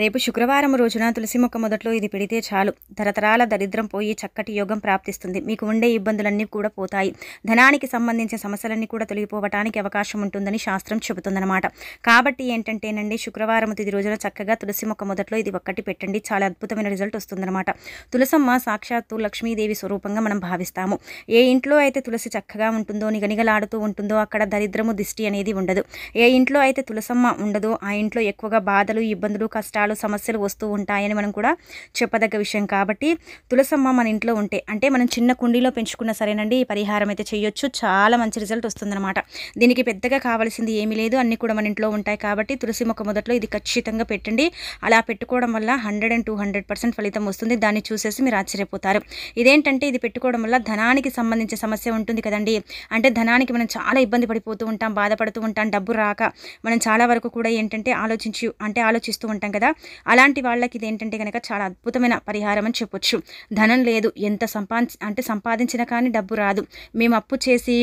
రేపు శుక్రవారం రోజున తులసి మొక్క మొదట్లో ఇది పెడితే చాలు తరతరాల దరిద్రం పోయి చక్కటి యోగం ప్రాప్తిస్తుంది మీకు ఉండే ఇబ్బందులన్నీ కూడా పోతాయి ధనానికి సంబంధించిన సమస్యలన్నీ కూడా తొలగిపోవటానికి అవకాశం ఉంటుందని శాస్త్రం చెబుతుందన్నమాట కాబట్టి ఏంటంటేనండి శుక్రవారం తిది రోజున చక్కగా తులసి మొక్క మొదట్లో ఇది ఒక్కటి పెట్టండి చాలా అద్భుతమైన రిజల్ట్ వస్తుందన్నమాట తులసమ్మ సాక్షాత్తు లక్ష్మీదేవి స్వరూపంగా మనం భావిస్తాము ఏ ఇంట్లో అయితే తులసి చక్కగా ఉంటుందో నిగనిగలాడుతూ ఉంటుందో అక్కడ దరిద్రము దిష్టి అనేది ఉండదు ఏ ఇంట్లో అయితే తులసమ్మ ఉండదో ఆ ఇంట్లో ఎక్కువగా బాధలు ఇబ్బందులు కష్టాలు కష్టాలు సమస్యలు వస్తూ ఉంటాయని మనం కూడా చెప్పదగ్గ విషయం కాబట్టి తులసమ్మ మన ఇంట్లో ఉంటే అంటే మనం చిన్న కుండీలో పెంచుకున్న సరేనండి ఈ పరిహారం అయితే చేయొచ్చు చాలా మంచి రిజల్ట్ వస్తుందన్నమాట దీనికి పెద్దగా కావాల్సింది ఏమీ లేదు అన్నీ కూడా మన ఇంట్లో ఉంటాయి కాబట్టి తులసి మొక్క మొదట్లో ఇది ఖచ్చితంగా పెట్టండి అలా పెట్టుకోవడం వల్ల hundred and two hundred percent ఫలితం వస్తుంది దాన్ని చూసేసి మీరు ఆశ్చర్యపోతారు ఇదేంటంటే ఇది పెట్టుకోవడం వల్ల ధనానికి సంబంధించిన సమస్య ఉంటుంది కదండి అంటే ధనానికి మనం చాలా ఇబ్బంది పడిపోతూ ఉంటాం బాధపడుతూ ఉంటాం డబ్బు రాక మనం చాలా వరకు కూడా ఏంటంటే ఆలోచించి అంటే ఆలోచిస్తూ ఉంటాం కదా అలాంటి వాళ్ళకి ఇదేంటంటే కనుక చాలా అద్భుతమైన పరిహారం అని చెప్పొచ్చు ధనం లేదు ఎంత సంపా అంటే సంపాదించినా కానీ డబ్బు రాదు మేము అప్పు చేసి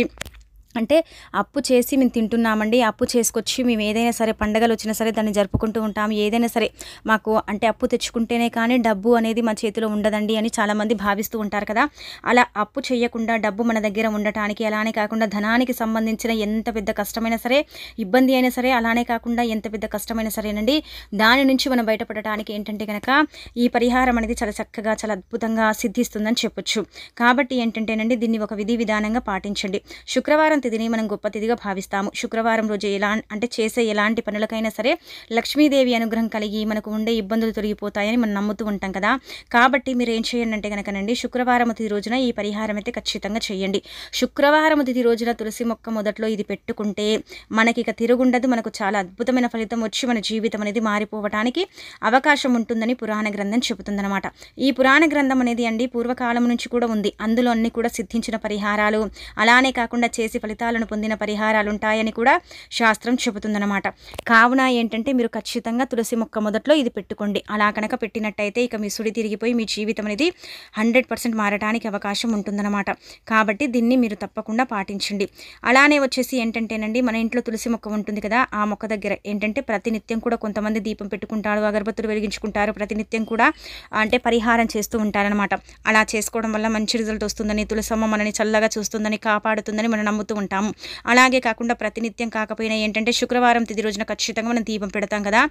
అంటే అప్పు చేసి మేము తింటున్నామండి అప్పు చేసుకొచ్చి మేము ఏదైనా సరే పండగలు వచ్చినా సరే దాన్ని జరుపుకుంటూ ఉంటాం ఏదైనా సరే మాకు అంటే అప్పు తెచ్చుకుంటేనే కానీ డబ్బు అనేది మా చేతిలో ఉండదండి అని చాలామంది భావిస్తూ ఉంటారు కదా అలా అప్పు చేయకుండా డబ్బు మన దగ్గర ఉండటానికి అలానే కాకుండా ధనానికి సంబంధించిన ఎంత పెద్ద కష్టమైనా సరే ఇబ్బంది అయినా సరే అలానే కాకుండా ఎంత పెద్ద కష్టమైనా సరేనండి దాని నుంచి మనం బయటపడటానికి ఏంటంటే కనుక ఈ పరిహారం అనేది చాలా చక్కగా చాలా అద్భుతంగా సిద్ధిస్తుందని చెప్పొచ్చు కాబట్టి ఏంటంటేనండి దీన్ని ఒక విధి విధానంగా పాటించండి శుక్రవారం శుక్రవారం మనం గొప్ప తిథిగా భావిస్తాము శుక్రవారం రోజు ఎలా అంటే చేసే ఎలాంటి పనులకైనా సరే లక్ష్మీదేవి అనుగ్రహం కలిగి మనకు ఉండే ఇబ్బందులు తొలగిపోతాయని మనం నమ్ముతూ ఉంటాం కదా కాబట్టి మీరు ఏం చేయండి అంటే కనుకనండి శుక్రవారం తిథి రోజున ఈ పరిహారం అయితే ఖచ్చితంగా చేయండి శుక్రవారం తిథి రోజున తులసి మొక్క మొదట్లో ఇది పెట్టుకుంటే మనకి ఇక తిరుగుండదు మనకు చాలా అద్భుతమైన ఫలితం వచ్చి మన జీవితం అనేది మారిపోవడానికి అవకాశం ఉంటుందని పురాణ గ్రంథం చెబుతుందన్నమాట ఈ పురాణ గ్రంథం అనేది అండి పూర్వకాలం నుంచి కూడా ఉంది అందులో అన్ని కూడా సిద్ధించిన పరిహారాలు అలానే కాకుండా చేసి ఫలితాలను పొందిన పరిహారాలు ఉంటాయని కూడా శాస్త్రం చెబుతుందన్నమాట కావున ఏంటంటే మీరు ఖచ్చితంగా తులసి మొక్క మొదట్లో ఇది పెట్టుకోండి అలా కనుక పెట్టినట్టయితే ఇక మీ సుడి తిరిగిపోయి మీ జీవితం అనేది హండ్రెడ్ పర్సెంట్ మారడానికి అవకాశం ఉంటుందన్నమాట కాబట్టి దీన్ని మీరు తప్పకుండా పాటించండి అలానే వచ్చేసి ఏంటంటేనండి మన ఇంట్లో తులసి మొక్క ఉంటుంది కదా ఆ మొక్క దగ్గర ఏంటంటే ప్రతినిత్యం కూడా కొంతమంది దీపం పెట్టుకుంటారు అగరబత్తులు వెలిగించుకుంటారు ప్రతినిత్యం కూడా అంటే పరిహారం చేస్తూ ఉంటారనమాట అలా చేసుకోవడం వల్ల మంచి రిజల్ట్ వస్తుందని తులసమ్మ మనని చల్లగా చూస్తుందని కాపాడుతుందని మనం నమ్ముతూ ఉంటాము అలాగే కాకుండా ప్రతినిత్యం కాకపోయినా ఏంటంటే శుక్రవారం తిది రోజున ఖచ్చితంగా మనం దీపం పెడతాం కదా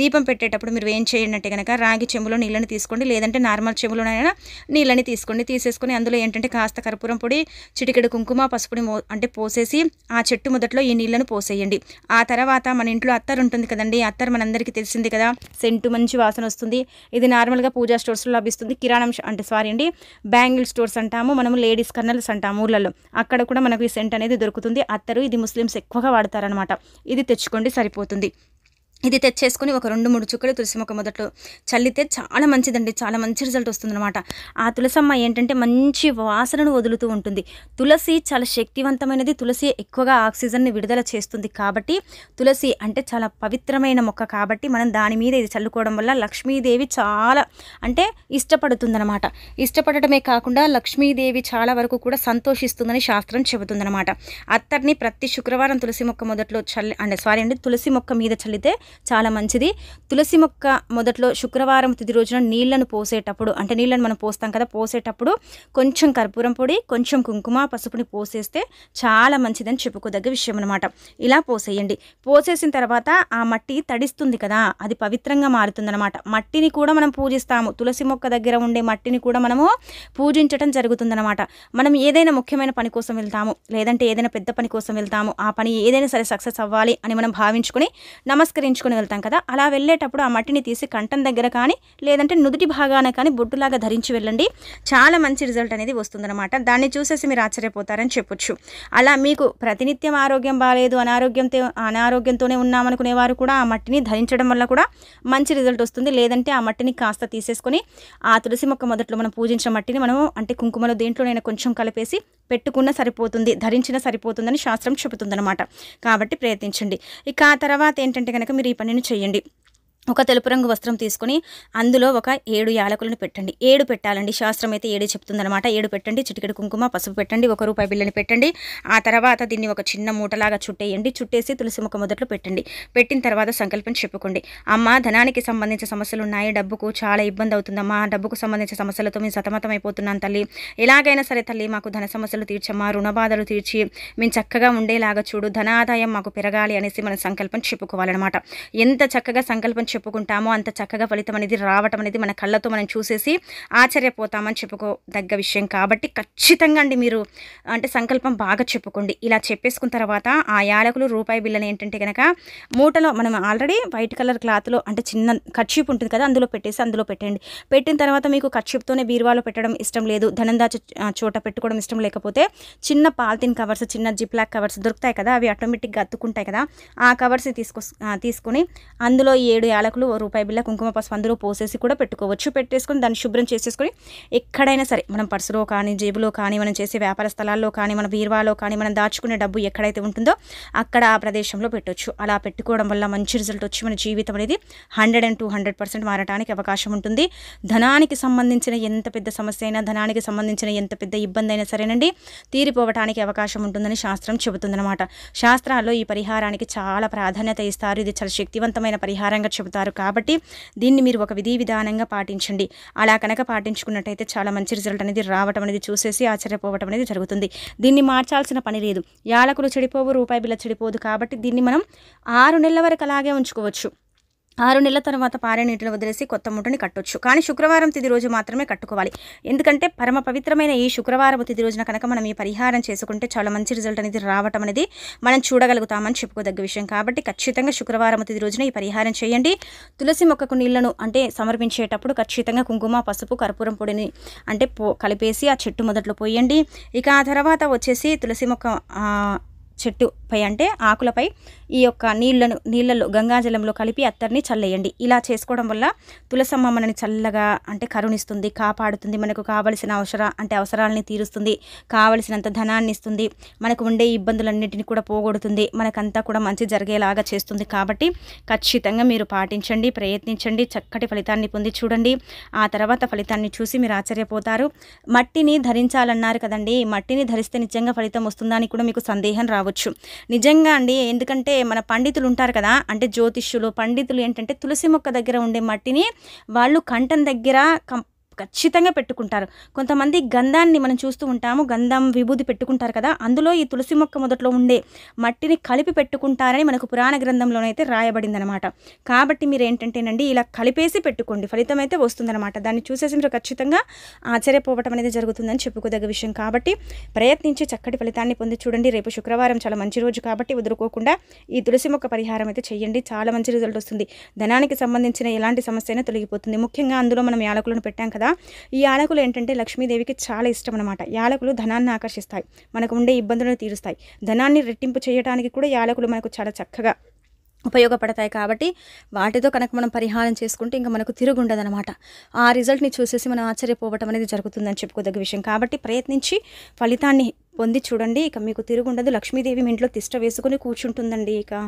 దీపం పెట్టేటప్పుడు మీరు ఏం చేయండి అంటే కనుక రాగి చెంబులో నీళ్ళని తీసుకోండి లేదంటే నార్మల్ చెంబులోనైనా నీళ్ళని తీసుకోండి తీసేసుకొని అందులో ఏంటంటే కాస్త కర్పూరం పొడి చిటికెడు కుంకుమ పసుపుని అంటే పోసేసి ఆ చెట్టు మొదట్లో ఈ నీళ్ళను పోసేయండి ఆ తర్వాత మన ఇంట్లో అత్తర్ ఉంటుంది కదండి అత్తర్ మనందరికీ తెలిసింది కదా సెంటు మంచి వాసన వస్తుంది ఇది నార్మల్గా పూజా స్టోర్స్లో లభిస్తుంది కిరాణం అంటే సారీ అండి బ్యాంగిల్ స్టోర్స్ అంటాము మనము లేడీస్ కర్నల్స్ అంటాము ఊర్లలో అక్కడ కూడా మనకు ఈ సెంట్ అనేది దొరుకుతుంది అత్తరు ఇది ముస్లిమ్స్ ఎక్కువగా వాడతారనమాట ఇది తెచ్చుకోండి సరిపోతుంది ఇది తెచ్చేసుకొని ఒక రెండు మూడు చుక్కలు తులసి మొక్క మొదట్లో చల్లితే చాలా మంచిదండి చాలా మంచి రిజల్ట్ వస్తుందన్నమాట ఆ తులసమ్మ ఏంటంటే మంచి వాసనను వదులుతూ ఉంటుంది తులసి చాలా శక్తివంతమైనది తులసి ఎక్కువగా ఆక్సిజన్ని విడుదల చేస్తుంది కాబట్టి తులసి అంటే చాలా పవిత్రమైన మొక్క కాబట్టి మనం దాని మీద ఇది చల్లుకోవడం వల్ల లక్ష్మీదేవి చాలా అంటే ఇష్టపడుతుందన్నమాట ఇష్టపడటమే కాకుండా లక్ష్మీదేవి చాలా వరకు కూడా సంతోషిస్తుందని శాస్త్రం చెబుతుందన్నమాట అత్తర్ని ప్రతి శుక్రవారం తులసి మొక్క మొదట్లో చల్లి అంటే సారీ అండి తులసి మొక్క మీద చల్లితే చాలా మంచిది తులసి మొక్క మొదట్లో శుక్రవారం తిది రోజున నీళ్లను పోసేటప్పుడు అంటే నీళ్ళను మనం పోస్తాం కదా పోసేటప్పుడు కొంచెం కర్పూరం పొడి కొంచెం కుంకుమ పసుపుని పోసేస్తే చాలా మంచిదని చెప్పుకోదగ్గ విషయం అనమాట ఇలా పోసేయండి పోసేసిన తర్వాత ఆ మట్టి తడిస్తుంది కదా అది పవిత్రంగా మారుతుందనమాట మట్టిని కూడా మనం పూజిస్తాము తులసి మొక్క దగ్గర ఉండే మట్టిని కూడా మనము పూజించడం జరుగుతుందనమాట మనం ఏదైనా ముఖ్యమైన పని కోసం వెళ్తాము లేదంటే ఏదైనా పెద్ద పని కోసం వెళ్తాము ఆ పని ఏదైనా సరే సక్సెస్ అవ్వాలి అని మనం భావించుకుని నమస్కరించు ధరించుకొని వెళ్తాం కదా అలా వెళ్ళేటప్పుడు ఆ మట్టిని తీసి కంఠం దగ్గర కానీ లేదంటే నుదుటి భాగాన కానీ బొడ్డులాగా ధరించి వెళ్ళండి చాలా మంచి రిజల్ట్ అనేది వస్తుందన్నమాట దాన్ని చూసేసి మీరు ఆశ్చర్యపోతారని చెప్పొచ్చు అలా మీకు ప్రతినిత్యం ఆరోగ్యం బాగాలేదు అనారోగ్యంతో అనారోగ్యంతోనే ఉన్నామనుకునేవారు కూడా ఆ మట్టిని ధరించడం వల్ల కూడా మంచి రిజల్ట్ వస్తుంది లేదంటే ఆ మట్టిని కాస్త తీసేసుకొని ఆ తులసి మొక్క మొదట్లో మనం పూజించిన మట్టిని మనము అంటే కుంకుమలో దేంట్లో నేను కొంచెం కలిపేసి పెట్టుకున్న సరిపోతుంది ధరించిన సరిపోతుందని శాస్త్రం చెబుతుందన్నమాట కాబట్టి ప్రయత్నించండి ఇక ఆ తర్వాత ఏంటంటే కనుక మీరు ఈ పనిని చేయండి ఒక తెలుపు రంగు వస్త్రం తీసుకొని అందులో ఒక ఏడు యాలకులను పెట్టండి ఏడు పెట్టాలండి శాస్త్రం అయితే ఏడు చెప్తుందనమాట ఏడు పెట్టండి చిటికెడు కుంకుమ పసుపు పెట్టండి ఒక రూపాయి బిల్లని పెట్టండి ఆ తర్వాత దీన్ని ఒక చిన్న మూటలాగా చుట్టేయండి చుట్టేసి తులసి ముఖ మొదట్లో పెట్టండి పెట్టిన తర్వాత సంకల్పం చెప్పుకోండి అమ్మ ధనానికి సంబంధించిన సమస్యలు ఉన్నాయి డబ్బుకు చాలా ఇబ్బంది అవుతుందమ్మా డబ్బుకు సంబంధించిన సమస్యలతో మేము సతమతం అయిపోతున్నాను తల్లి ఎలాగైనా సరే తల్లి మాకు ధన సమస్యలు తీర్చమ్మా రుణ బాధలు తీర్చి మేము చక్కగా ఉండేలాగా చూడు ధనాదాయం మాకు పెరగాలి అనేసి మనం సంకల్పం చెప్పుకోవాలన్నమాట ఎంత చక్కగా సంకల్పం చెప్పుకుంటామో అంత చక్కగా ఫలితం అనేది రావటం అనేది మన కళ్ళతో మనం చూసేసి ఆశ్చర్యపోతామని చెప్పుకోదగ్గ విషయం కాబట్టి ఖచ్చితంగా అండి మీరు అంటే సంకల్పం బాగా చెప్పుకోండి ఇలా చెప్పేసుకున్న తర్వాత ఆ యాలకులు రూపాయి బిల్లని ఏంటంటే కనుక మూటలో మనం ఆల్రెడీ వైట్ కలర్ క్లాత్లో అంటే చిన్న ఖర్చీపు ఉంటుంది కదా అందులో పెట్టేసి అందులో పెట్టండి పెట్టిన తర్వాత మీకు ఖర్చీపుతోనే బీరువాలో పెట్టడం ఇష్టం లేదు ధనం చోట పెట్టుకోవడం ఇష్టం లేకపోతే చిన్న పాలిథిన్ కవర్స్ చిన్న జిప్లాక్ కవర్స్ దొరుకుతాయి కదా అవి ఆటోమేటిక్గా అత్తుకుంటాయి కదా ఆ కవర్స్ తీసుకొ తీసుకొని అందులో ఏడు యాల పలకలు రూపాయి బిల్ల కుంకుమ పసుపు అందులో పోసేసి కూడా పెట్టుకోవచ్చు పెట్టేసుకొని దాన్ని శుభ్రం చేసేసుకుని ఎక్కడైనా సరే మనం పర్సులో కానీ జేబులో కానీ మనం చేసే వ్యాపార స్థలాల్లో కానీ మన బీరువాలో కానీ మనం దాచుకునే డబ్బు ఎక్కడైతే ఉంటుందో అక్కడ ఆ ప్రదేశంలో పెట్టొచ్చు అలా పెట్టుకోవడం వల్ల మంచి రిజల్ట్ వచ్చి మన జీవితం అనేది hundred and two hundred percent మారడానికి అవకాశం ఉంటుంది ధనానికి సంబంధించిన ఎంత పెద్ద సమస్య అయినా ధనానికి సంబంధించిన ఎంత పెద్ద ఇబ్బంది అయినా సరేనండి తీరిపోవటానికి అవకాశం ఉంటుందని శాస్త్రం చెబుతుందన్నమాట శాస్త్రాల్లో ఈ పరిహారానికి చాలా ప్రాధాన్యత ఇస్తారు ఇది చాలా శక్తివంతమైన పరిహారంగా చెబుతుంది చెబుతారు కాబట్టి దీన్ని మీరు ఒక విధి విధానంగా పాటించండి అలా కనుక పాటించుకున్నట్టయితే చాలా మంచి రిజల్ట్ అనేది రావటం అనేది చూసేసి ఆశ్చర్యపోవటం అనేది జరుగుతుంది దీన్ని మార్చాల్సిన పని లేదు యాలకులు చెడిపోవు రూపాయి బిల్ల చెడిపోదు కాబట్టి దీన్ని మనం ఆరు నెలల వరకు అలాగే ఉంచుకోవచ్చు ఆరు నెలల తర్వాత పారే నీటిలో వదిలేసి కొత్త మూటని కట్టొచ్చు కానీ శుక్రవారం తిది రోజు మాత్రమే కట్టుకోవాలి ఎందుకంటే పరమ పవిత్రమైన ఈ శుక్రవారం తిది రోజున కనుక మనం ఈ పరిహారం చేసుకుంటే చాలా మంచి రిజల్ట్ అనేది రావటం అనేది మనం చూడగలుగుతామని చెప్పుకోదగ్గ విషయం కాబట్టి ఖచ్చితంగా శుక్రవారం తిది రోజున ఈ పరిహారం చేయండి తులసి మొక్కకు నీళ్లను అంటే సమర్పించేటప్పుడు ఖచ్చితంగా కుంకుమ పసుపు కర్పూరం పొడిని అంటే కలిపేసి ఆ చెట్టు మొదట్లో పోయండి ఇక ఆ తర్వాత వచ్చేసి తులసి మొక్క చెట్టుపై అంటే ఆకులపై ఈ యొక్క నీళ్లను నీళ్ళలో గంగాజలంలో కలిపి అత్తర్ని చల్లేయండి ఇలా చేసుకోవడం వల్ల తులసమ్మ మనని చల్లగా అంటే కరుణిస్తుంది కాపాడుతుంది మనకు కావలసిన అవసర అంటే అవసరాలని తీరుస్తుంది కావలసినంత ధనాన్ని ఇస్తుంది మనకు ఉండే ఇబ్బందులన్నింటినీ కూడా పోగొడుతుంది మనకంతా కూడా మంచి జరిగేలాగా చేస్తుంది కాబట్టి ఖచ్చితంగా మీరు పాటించండి ప్రయత్నించండి చక్కటి ఫలితాన్ని పొంది చూడండి ఆ తర్వాత ఫలితాన్ని చూసి మీరు ఆశ్చర్యపోతారు మట్టిని ధరించాలన్నారు కదండి మట్టిని ధరిస్తే నిజంగా ఫలితం వస్తుందని కూడా మీకు సందేహం రావు రావచ్చు నిజంగా అండి ఎందుకంటే మన పండితులు ఉంటారు కదా అంటే జ్యోతిష్యులు పండితులు ఏంటంటే తులసి మొక్క దగ్గర ఉండే మట్టిని వాళ్ళు కంఠం దగ్గర ఖచ్చితంగా పెట్టుకుంటారు కొంతమంది గంధాన్ని మనం చూస్తూ ఉంటాము గంధం విభూతి పెట్టుకుంటారు కదా అందులో ఈ తులసి మొక్క మొదట్లో ఉండే మట్టిని కలిపి పెట్టుకుంటారని మనకు పురాణ గ్రంథంలోనైతే రాయబడిందనమాట కాబట్టి మీరు ఏంటంటేనండి ఇలా కలిపేసి పెట్టుకోండి ఫలితం అయితే వస్తుందన్నమాట దాన్ని చూసేసి మీరు ఖచ్చితంగా ఆశ్చర్యపోవటం అనేది జరుగుతుందని చెప్పుకోదగ్గ విషయం కాబట్టి ప్రయత్నించి చక్కటి ఫలితాన్ని పొంది చూడండి రేపు శుక్రవారం చాలా మంచి రోజు కాబట్టి వదులుకోకుండా ఈ తులసి మొక్క పరిహారం అయితే చేయండి చాలా మంచి రిజల్ట్ వస్తుంది ధనానికి సంబంధించిన ఎలాంటి సమస్య అయినా తొలగిపోతుంది ముఖ్యంగా అందులో మనం యాలకులను పెట్టాం కదా కదా ఈ యాలకులు ఏంటంటే లక్ష్మీదేవికి చాలా ఇష్టం అనమాట యాలకులు ధనాన్ని ఆకర్షిస్తాయి మనకు ఉండే ఇబ్బందులను తీరుస్తాయి ధనాన్ని రెట్టింపు చేయడానికి కూడా యాలకులు మనకు చాలా చక్కగా ఉపయోగపడతాయి కాబట్టి వాటితో కనుక మనం పరిహారం చేసుకుంటే ఇంకా మనకు తిరుగుండదనమాట ఆ రిజల్ట్ని చూసేసి మనం ఆశ్చర్యపోవటం అనేది జరుగుతుందని చెప్పుకోదగ్గ విషయం కాబట్టి ప్రయత్నించి ఫలితాన్ని పొంది చూడండి ఇక మీకు తిరుగుండదు లక్ష్మీదేవి మీ ఇంట్లో తిష్ట వేసుకుని కూర్చుంటుందండి ఇక